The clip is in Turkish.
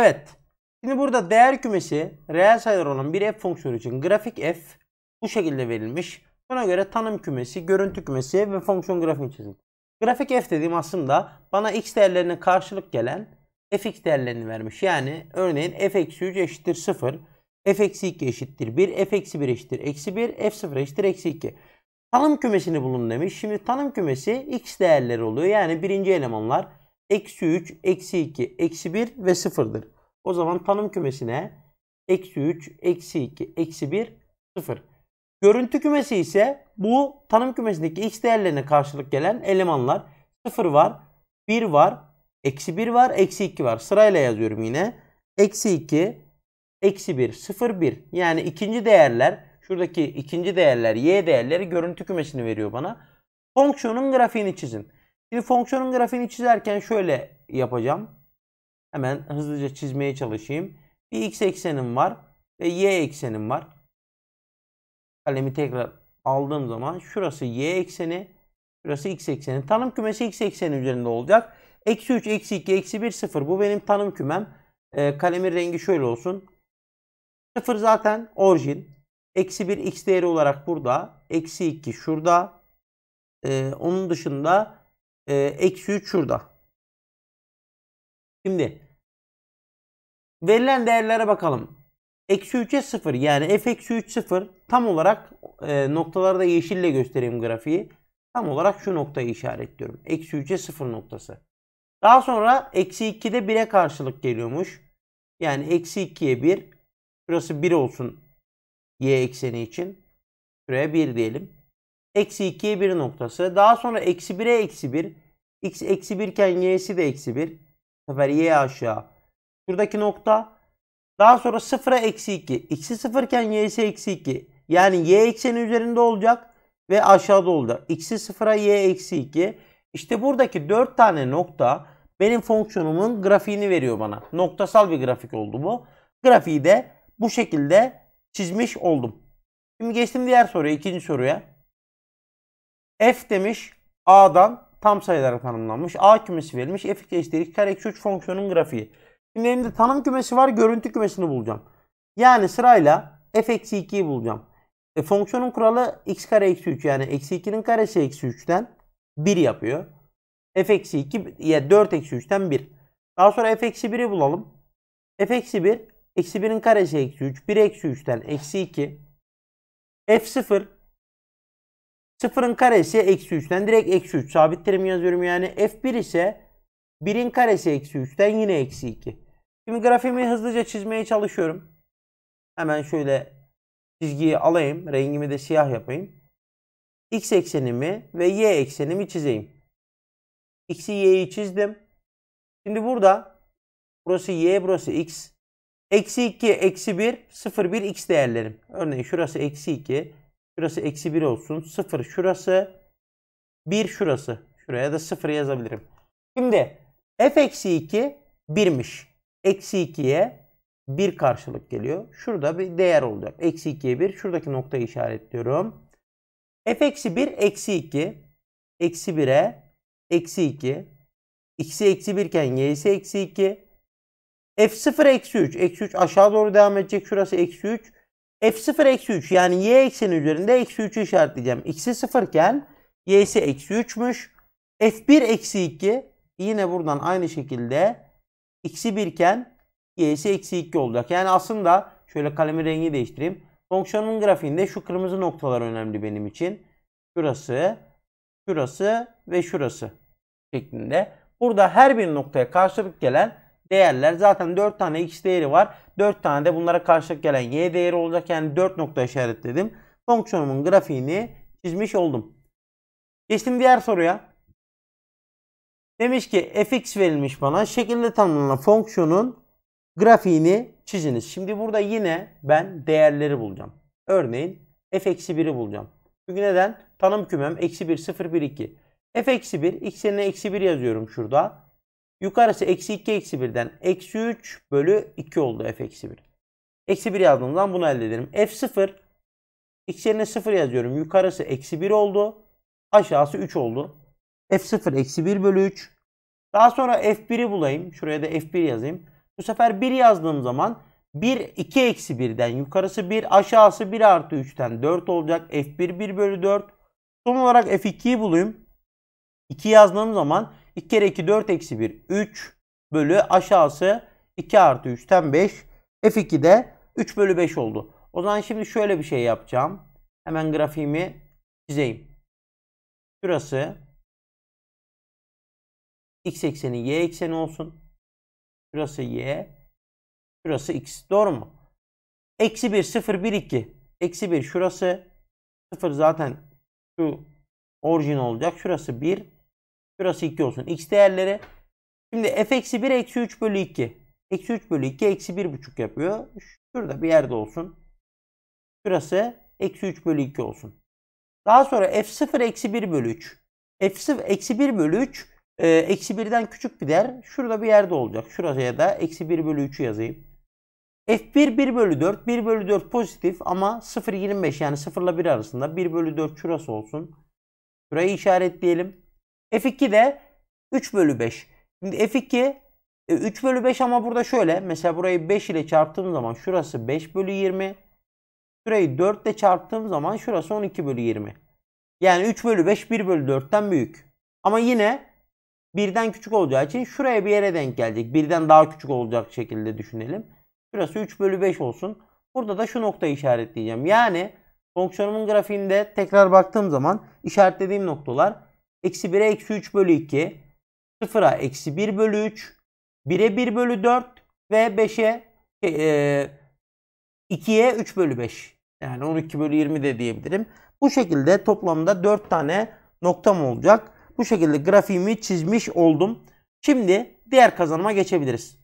Evet. Şimdi burada değer kümesi reel sayılar olan bir f fonksiyonu için grafik f bu şekilde verilmiş. Buna göre tanım kümesi, görüntü kümesi ve fonksiyon grafiği çizildi. Grafik f dediğim aslında bana x değerlerine karşılık gelen fx değerlerini vermiş. Yani örneğin f-3 eşittir 0, f-2 eşittir 1, f-1 eşittir eksi 1, f-0 eşittir eksi 2. Tanım kümesini bulun demiş. Şimdi tanım kümesi x değerleri oluyor. Yani birinci elemanlar eksi 3, eksi 2, eksi 1 ve 0'dır. O zaman tanım kümesine eksi 3, eksi 2, eksi 1, 0. Görüntü kümesi ise bu tanım kümesindeki x değerlerine karşılık gelen elemanlar. 0 var, 1 var, eksi 1 var, eksi 2 var. Sırayla yazıyorum yine. Eksi 2, eksi 1, 0, 1. Yani ikinci değerler, şuradaki ikinci değerler, y değerleri görüntü kümesini veriyor bana. Fonksiyonun grafiğini çizin. Şimdi fonksiyonun grafiğini çizerken şöyle yapacağım. Hemen hızlıca çizmeye çalışayım. Bir x eksenim var ve y eksenim var. Kalemi tekrar aldığım zaman şurası y ekseni, şurası x ekseni. Tanım kümesi x ekseni üzerinde olacak. Eksi 3, eksi 2, eksi 1, 0. Bu benim tanım kümem. E, kalemin rengi şöyle olsun. 0 zaten orijin. Eksi 1 x değeri olarak burada. Eksi 2 şurada. E, onun dışında ee, eksi 3 şurada. Şimdi verilen değerlere bakalım. Eksi 3'e 0 yani f eksi 3 0 tam olarak e, noktaları da yeşille göstereyim grafiği. Tam olarak şu noktayı işaretliyorum. Eksi 3'e 0 noktası. Daha sonra eksi 2'de 1'e karşılık geliyormuş. Yani eksi 2'ye 1. Burası 1 olsun y ekseni için. Şuraya 1 diyelim. Eksi 2'ye 1 noktası. Daha sonra eksi 1'e eksi 1. X eksi 1 iken y'si de eksi 1. Bu sefer y aşağı. Şuradaki nokta. Daha sonra 0'a eksi 2. X'i 0 iken y'si eksi 2. Yani y ekseni üzerinde olacak ve aşağıda olacak. X'i 0'a y eksi 2. İşte buradaki 4 tane nokta benim fonksiyonumun grafiğini veriyor bana. Noktasal bir grafik oldu bu. Grafiği de bu şekilde çizmiş oldum. Şimdi geçtim diğer soruya, ikinci soruya f demiş a'dan tam sayılara tanımlanmış. A kümesi verilmiş. f eşittir kare eksi 3 fonksiyonun grafiği. Şimdi elimde tanım kümesi var. Görüntü kümesini bulacağım. Yani sırayla f eksi 2'yi bulacağım. E, fonksiyonun kuralı x kare eksi 3 yani eksi 2'nin karesi eksi 3'ten 1 yapıyor. f eksi 2 ya 4 eksi 3'ten 1. Daha sonra f eksi 1'i bulalım. f eksi 1 eksi 1'in karesi eksi 3 1 eksi 3'ten eksi 2 f 0 Sıfırın karesi eksi 3'ten direkt eksi 3 sabit terim yazıyorum yani. F1 ise 1'in karesi eksi 3'ten yine eksi 2. Şimdi grafiğimi hızlıca çizmeye çalışıyorum. Hemen şöyle çizgiyi alayım. Rengimi de siyah yapayım. X eksenimi ve Y eksenimi çizeyim. X'i Y'yi çizdim. Şimdi burada burası Y burası X. Eksi 2, eksi 1, 0, 1 X değerlerim. Örneğin şurası eksi 2, Şurası eksi 1 olsun. 0 şurası. 1 şurası. Şuraya da 0 yazabilirim. Şimdi f eksi 2 1'miş. Eksi 2'ye 1 karşılık geliyor. Şurada bir değer olacak. Eksi 2'ye 1. Şuradaki noktayı işaretliyorum. f eksi 1 eksi 2. Eksi 1'e eksi 2. x'i eksi 1 iken y'si eksi 2. f0 eksi 3. Eksi 3 aşağı doğru devam edecek. Şurası eksi 3 f0 eksi 3 yani y eksen üzerinde eksi 3'ü işaretleyeceğim. x'i 0 iken y'si eksi 3'müş. f1 eksi 2 yine buradan aynı şekilde x'i 1 iken y'si eksi 2 olacak. Yani aslında şöyle kalemin rengi değiştireyim. Fonksiyonun grafiğinde şu kırmızı noktalar önemli benim için. Şurası, şurası ve şurası şeklinde. Burada her bir noktaya karşılık gelen değerler. Zaten 4 tane x değeri var. 4 tane de bunlara karşılık gelen y değeri olacak. Yani 4 nokta işaretledim. Fonksiyonumun grafiğini çizmiş oldum. Geçtim diğer soruya. Demiş ki fx verilmiş bana. Şekilde tanımlanan fonksiyonun grafiğini çiziniz. Şimdi burada yine ben değerleri bulacağım. Örneğin f-1'i bulacağım. Çünkü neden? Tanım kümem eksi 1, 0, 1, 2. f-1, x yerine eksi 1 yazıyorum şurada. Yukarısı eksi 2 eksi 1'den eksi 3 bölü 2 oldu f eksi 1. Eksi 1 yazdığım zaman bunu elde ederim. f 0 x yerine 0 yazıyorum. Yukarısı eksi 1 oldu. Aşağısı 3 oldu. f 0 eksi 1 bölü 3. Daha sonra f1'i bulayım. Şuraya da f1 yazayım. Bu sefer 1 yazdığım zaman 1 2 eksi 1'den yukarısı 1 aşağısı 1 artı 3'ten 4 olacak. f1 1 bölü 4. Son olarak f2'yi bulayım. 2 yazdığım zaman 2 kere 2 4 eksi 1 3 bölü aşağısı 2 artı 3'ten 5. F2'de 3 bölü 5 oldu. O zaman şimdi şöyle bir şey yapacağım. Hemen grafiğimi çizeyim. Şurası x ekseni y ekseni olsun. Şurası y. Şurası x. Doğru mu? Eksi 1 0 1 2. Eksi 1 şurası. 0 zaten şu orijin olacak. Şurası 1. Şurası 2 olsun. X değerleri. Şimdi f eksi 1 eksi 3 bölü 2. Eksi 3 bölü 2 eksi 1 buçuk yapıyor. Şurada bir yerde olsun. Şurası eksi 3 bölü 2 olsun. Daha sonra f0 eksi 1 bölü 3. f0 eksi 1 bölü 3 e, eksi 1'den küçük bir değer. Şurada bir yerde olacak. Şuraya da eksi 1 bölü 3'ü yazayım. F1 1 bölü 4. 1 bölü 4 pozitif ama 0 25 yani 0 ile 1 arasında. 1 bölü 4 şurası olsun. burayı işaretleyelim. F2 de 3 bölü 5. Şimdi F2 3 e, bölü 5 ama burada şöyle. Mesela burayı 5 ile çarptığım zaman şurası 5 bölü 20. Şurayı 4 ile çarptığım zaman şurası 12 bölü 20. Yani 3 bölü 5 1 bölü 4'ten büyük. Ama yine birden küçük olacağı için şuraya bir yere denk gelecek. Birden daha küçük olacak şekilde düşünelim. Şurası 3 bölü 5 olsun. Burada da şu noktayı işaretleyeceğim. Yani fonksiyonumun grafiğinde tekrar baktığım zaman işaretlediğim noktalar Eksi 1'e eksi 3 bölü 2. 0'a eksi 1 bölü 3. 1'e 1 bölü 4. Ve 5'e e, 2'ye 3 bölü 5. Yani 12 bölü 20 de diyebilirim. Bu şekilde toplamda 4 tane noktam olacak. Bu şekilde grafiğimi çizmiş oldum. Şimdi diğer kazanıma geçebiliriz.